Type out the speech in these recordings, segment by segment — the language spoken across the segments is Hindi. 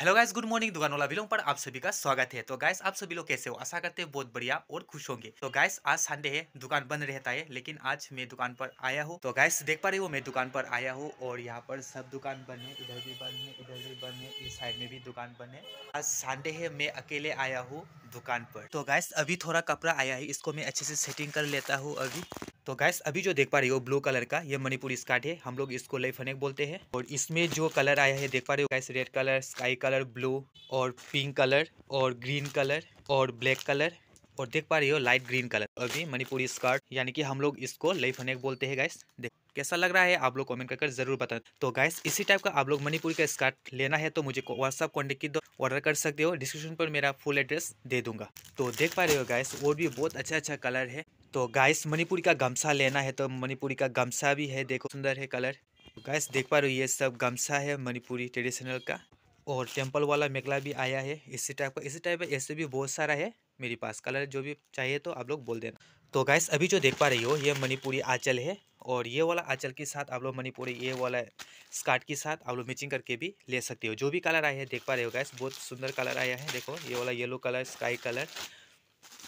हेलो गाइस गुड मॉर्निंग दुकान वाला बिलोंग पर आप सभी का स्वागत है तो गाइस आप सभी लोग कैसे हो आशा करते हैं बहुत बढ़िया और खुश होंगे तो गाइस आज संडे है दुकान बंद रहता है लेकिन आज मैं दुकान पर आया हूँ तो गाइस देख पा रहे हो मैं दुकान पर आया हूँ और यहाँ पर सब दुकान बंद है इधर भी बंद है इधर भी बंद है इस साइड में भी दुकान बंद है आज संडे है मैं अकेले आया हूँ दुकान पर तो गाइस अभी थोड़ा कपड़ा आया है इसको मैं अच्छे से सेटिंग कर लेता हूँ अभी तो गैस अभी जो देख पा रहे हो ब्लू कलर का ये मणिपुरी स्कार्ट है हम लोग इसको लाइफ अनेक बोलते हैं और इसमें जो कलर आया है देख पा रहे हो guys red colour sky colour blue और पिंक कलर और ग्रीन कलर और ब्लैक कलर और देख पा रही हो लाइट ग्रीन कलर और मणिपुरी स्कर्ट यानी कि हम लोग इसको लई फनेक बोलते हैं गाइस देख कैसा लग रहा है आप लोग कमेंट करके जरूर बताएं तो गाइस इसी टाइप का आप लोग मणिपुरी का स्कर्ट लेना है तो मुझे व्हाट्सअप कॉन्टेक्ट की दो ऑर्डर कर सकते हो डिस्क्रिप्शन पर मेरा फुल एड्रेस दे दूंगा तो देख पा रहे हो गाइस और भी बहुत अच्छा अच्छा कलर है तो गाइस मणिपुरी का गमसा लेना है तो मणिपुरी का गमसा भी है देखो सुंदर है कलर गाइस देख पा रहे हो ये सब गमसा है मणिपुरी ट्रेडिशनल का और टेम्पल वाला मेकला भी आया है इसी टाइप का इसी टाइप का ऐसे भी बहुत सारा है मेरे पास कलर जो भी चाहिए तो आप लोग बोल देना तो गैस अभी जो देख पा रही हो ये मणिपुरी आंचल है और ये वाला आंचल के साथ आप लोग मणिपुरी ये वाला स्कार्ट के साथ आप लोग मैचिंग करके भी ले सकते हो जो भी कलर आया है देख पा रहे हो गैस बहुत सुंदर कलर आया है देखो ये वाला येलो कलर स्काई कलर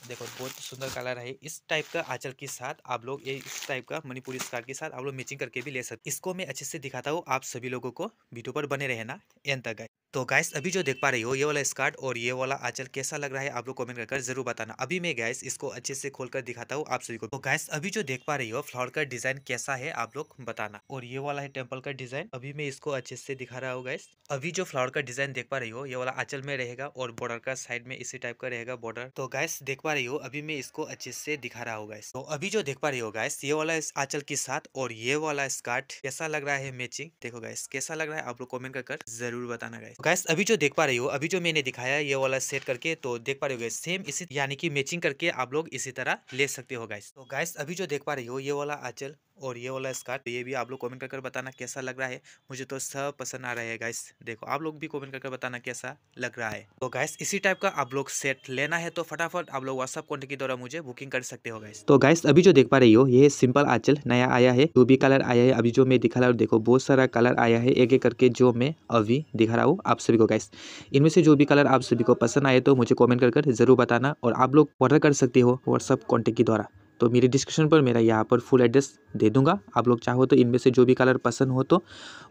देखो बहुत सुंदर कलर है इस टाइप का आंचल के साथ आप लोग ये इस टाइप का मणिपुरी स्कार्ट के साथ आप लोग मैचिंग करके भी ले सकते इसको मैं अच्छे से दिखाता हूँ आप सभी लोगों को वीडियो पर बने रहना एंड तक तो गैस अभी जो देख पा रही हो ये वाला स्कार्ट और ये वाला आंचल कैसा लग रहा है आप लोग कमेंट कर जरूर बताना अभी मैं गैस इसको अच्छे से खोल कर दिखाता हूँ आप सभी को तो गैस अभी जो देख पा रही हो फ्लावर का डिजाइन कैसा है आप लोग बताना और ये वाला है टेम्पल का डिजाइन अभी मैं इसको अच्छे से दिखा रहा हूँ गैस अभी जो फ्लावर का डिजाइन देख पा रही हो ये वाला आंचल में रहेगा और बॉर्डर का साइड में इसी टाइप का रहेगा बॉर्डर तो गैस देख पा रही हो अभी मैं इसको अच्छे से दिखा रहा हूँ गैस तो अभी जो देख पा रही हो गैस ये वाला आंचल के साथ और ये वाला स्कार्ट कैसा लग रहा है मैचिंग देखो गैस कैसा लग रहा है आप लोग कॉमेंट कर जरूर बताना गैस गैस अभी जो देख पा रही हो अभी जो मैंने दिखाया ये वाला सेट करके तो देख पा रहे हो गैस सेम इसी यानी कि मैचिंग करके आप लोग इसी तरह ले सकते हो गैस तो गैस अभी जो देख पा रही हो ये वाला आंचल और ये वाला स्कार्ट तो ये भी आप लोग कमेंट करके बताना कैसा लग रहा है मुझे तो सब पसंद आ रहा है गाइस देखो आप लोग भी कमेंट करके बताना कैसा लग रहा है तो गाइस इसी टाइप का आप लोग सेट लेना है तो फटाफट आप लोग व्हाट्सअप कॉन्टेक्ट के द्वारा मुझे बुकिंग कर सकते हो गाइस तो गाइस अभी जो देख पा रही हो ये सिंपल आंचल नया आया है जो भी कलर आया है अभी जो मैं दिखा रहा हूँ देखो बहुत सारा कलर आया है एक एक करके जो मैं अभी दिखा रहा हूँ आप सभी को गाइस इनमें से जो भी कलर आप सभी को पसंद आए तो मुझे कॉमेंट कर जरूर बताना और आप लोग ऑर्डर कर सकते हो व्हाट्सअप कॉन्टेक्ट के द्वारा तो मेरे डिस्क्रिप्शन पर मेरा यहाँ पर फुल एड्रेस दे दूंगा आप लोग चाहो तो इनमें से जो भी कलर पसंद हो तो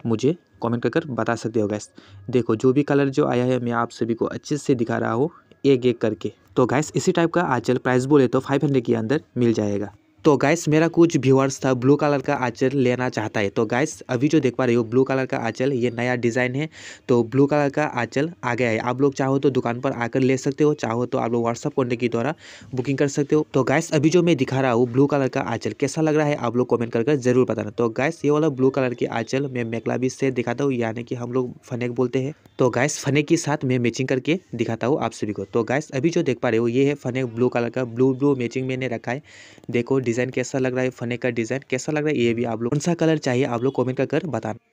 मुझे कमेंट कर बता सकते हो गैस देखो जो भी कलर जो आया है मैं आप सभी को अच्छे से दिखा रहा हूँ एक एक करके तो गैस इसी टाइप का आजकल प्राइस बोले तो फाइव हंड्रेड के अंदर मिल जाएगा तो गैस मेरा कुछ व्यूअर्स था ब्लू कलर का आंचल लेना चाहता है तो गैस अभी जो देख पा रहे हो ब्लू कलर का आंचल ये नया डिज़ाइन है तो ब्लू कलर का आंचल आ गया है आप लोग चाहो तो दुकान पर आकर ले सकते हो चाहो तो आप लोग व्हाट्सअप करने के द्वारा बुकिंग कर सकते हो तो गैस अभी जो मैं दिखा रहा हूँ ब्लू कलर का आंचल कैसा लग रहा है आप लोग कॉमेंट कर जरूर बताना तो गैस ये वाला ब्लू कलर के आंचल मैं मेकला भी से दिखाता हूँ यानी कि हम लोग फनेक बोलते हैं तो गैस फनेक के साथ मैं मैचिंग करके दिखाता हूँ आप सभी को तो गैस अभी जो देख पा रहे हो ये है फनेक ब्लू कलर का ब्लू ब्लू मैचिंग मैंने रखा है देखो डिज़ाइन कैसा लग रहा है फने का डिज़ाइन कैसा लग रहा है ये भी आप लोग कौन सा कलर चाहिए आप लोग कॉमेंट कर बताना